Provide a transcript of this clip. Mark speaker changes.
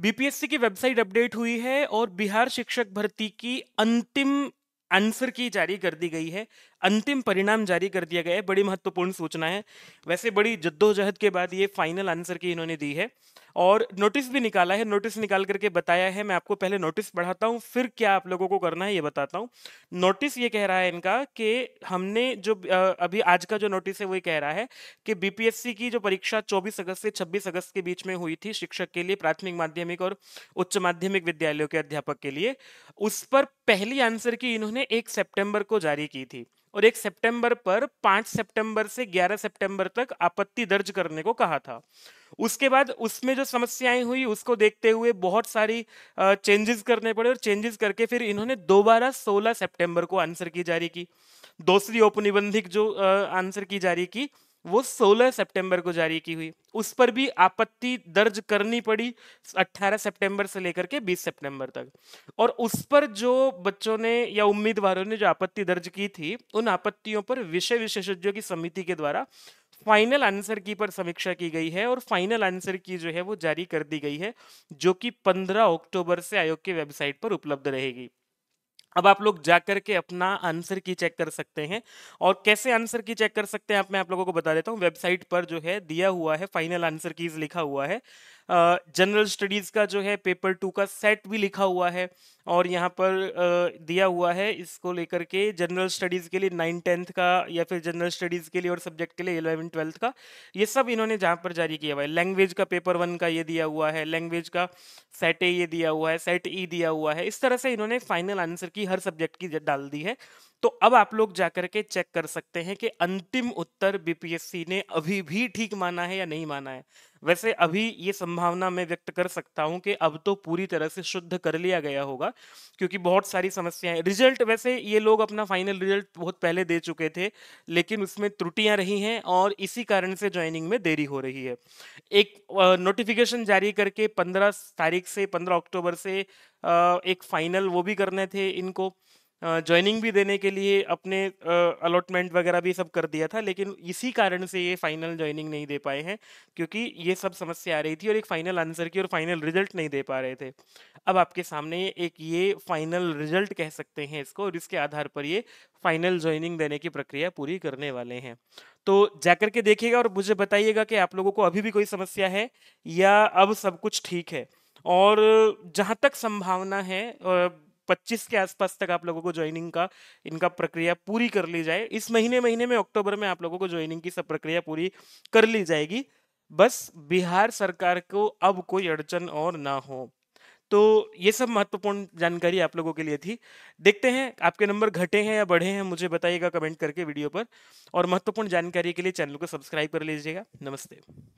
Speaker 1: BPSC की website update हुई है और बिहार शिक्षक भर्ती की अंतिम आंसर की जारी कर दी गई है अंतिम परिणाम जारी कर दिया गया है बड़ी महत्वपूर्ण सूचना है वैसे बड़ी जद्दोजहद के बाद ये फाइनल आंसर की इन्होंने दी है और नोटिस भी निकाला है नोटिस निकाल करके बताया है मैं आपको पहले नोटिस पढ़ाता हूँ फिर क्या आप लोगों को करना है ये बताता हूँ नोटिस ये कह रहा है इनका कि हमने जो अभी आज का जो नोटिस है वो ये कह रहा है कि बीपीएससी की जो परीक्षा 24 अगस्त से 26 अगस्त के बीच में हुई थी शिक्षक के लिए प्राथमिक माध्यमिक और उच्च माध्यमिक विद्यालयों के अध्यापक के लिए उस पर पहली आंसर की इन्होंने एक सेप्टेम्बर को जारी की थी और एक सितंबर पर पांच सितंबर से ग्यारह सितंबर तक आपत्ति दर्ज करने को कहा था उसके बाद उसमें जो समस्याएं हुई उसको देखते हुए बहुत सारी चेंजेस करने पड़े और चेंजेस करके फिर इन्होंने दोबारा 16 सितंबर को आंसर की जारी की दूसरी औपनिबंधिक जो आंसर की जारी की वो 16 सितंबर को जारी की हुई उस पर भी आपत्ति दर्ज करनी पड़ी 18 सितंबर से लेकर के 20 सितंबर तक और उस पर जो बच्चों ने या उम्मीदवारों ने जो आपत्ति दर्ज की थी उन आपत्तियों पर विषय विशेषज्ञों की समिति के द्वारा फाइनल आंसर की पर समीक्षा की गई है और फाइनल आंसर की जो है वो जारी कर दी गई है जो कि 15 अक्टूबर से आयोग की वेबसाइट पर उपलब्ध रहेगी अब आप लोग जाकर के अपना आंसर की चेक कर सकते हैं और कैसे आंसर की चेक कर सकते हैं आप मैं आप लोगों को बता देता हूँ वेबसाइट पर जो है दिया हुआ है फाइनल आंसर कीज लिखा हुआ है जनरल स्टडीज का जो है पेपर टू का सेट भी लिखा हुआ है और यहाँ पर दिया हुआ है इसको लेकर के जनरल स्टडीज के लिए नाइन टेंथ का या फिर जनरल स्टडीज के लिए और सब्जेक्ट के लिए इलेवन ट्वेल्थ का ये सब इन्होंने जहाँ पर जारी किया हुआ है लैंग्वेज का पेपर वन का ये दिया हुआ है लैंग्वेज का सेट ए ये दिया हुआ है सेट ई e दिया हुआ है इस तरह से इन्होंने फाइनल आंसर की हर सब्जेक्ट की डाल दी है तो अब आप लोग जाकर के चेक कर सकते हैं कि अंतिम उत्तर बीपीएससी ने अभी भी ठीक माना है या नहीं माना है वैसे अभी ये संभावना मैं व्यक्त कर सकता हूं कि अब तो पूरी तरह से शुद्ध कर लिया गया होगा क्योंकि बहुत सारी समस्याएं रिजल्ट वैसे ये लोग अपना फाइनल रिजल्ट बहुत पहले दे चुके थे लेकिन उसमें त्रुटियां रही हैं और इसी कारण से ज्वाइनिंग में देरी हो रही है एक नोटिफिकेशन जारी करके पंद्रह तारीख से पंद्रह अक्टूबर से एक फाइनल वो भी करने थे इनको ज्वाइनिंग भी देने के लिए अपने अलॉटमेंट वगैरह भी सब कर दिया था लेकिन इसी कारण से ये फाइनल ज्वाइनिंग नहीं दे पाए हैं क्योंकि ये सब समस्या आ रही थी और एक फाइनल आंसर की और फाइनल रिजल्ट नहीं दे पा रहे थे अब आपके सामने एक ये फाइनल रिजल्ट कह सकते हैं इसको और इसके आधार पर ये फाइनल ज्वाइनिंग देने की प्रक्रिया पूरी करने वाले हैं तो जाकर के देखिएगा और मुझे बताइएगा कि आप लोगों को अभी भी कोई समस्या है या अब सब कुछ ठीक है और जहाँ तक संभावना है 25 के आसपास तक आप लोगों को ज्वाइनिंग का इनका प्रक्रिया पूरी कर ली जाए इस महीने महीने में अक्टूबर में आप लोगों को ज्वाइनिंग की सब प्रक्रिया पूरी कर ली जाएगी बस बिहार सरकार को अब कोई अड़चन और ना हो तो ये सब महत्वपूर्ण जानकारी आप लोगों के लिए थी देखते हैं आपके नंबर घटे हैं या बढ़े हैं मुझे बताइएगा कमेंट करके वीडियो पर और महत्वपूर्ण जानकारी के लिए चैनल को सब्सक्राइब कर लीजिएगा नमस्ते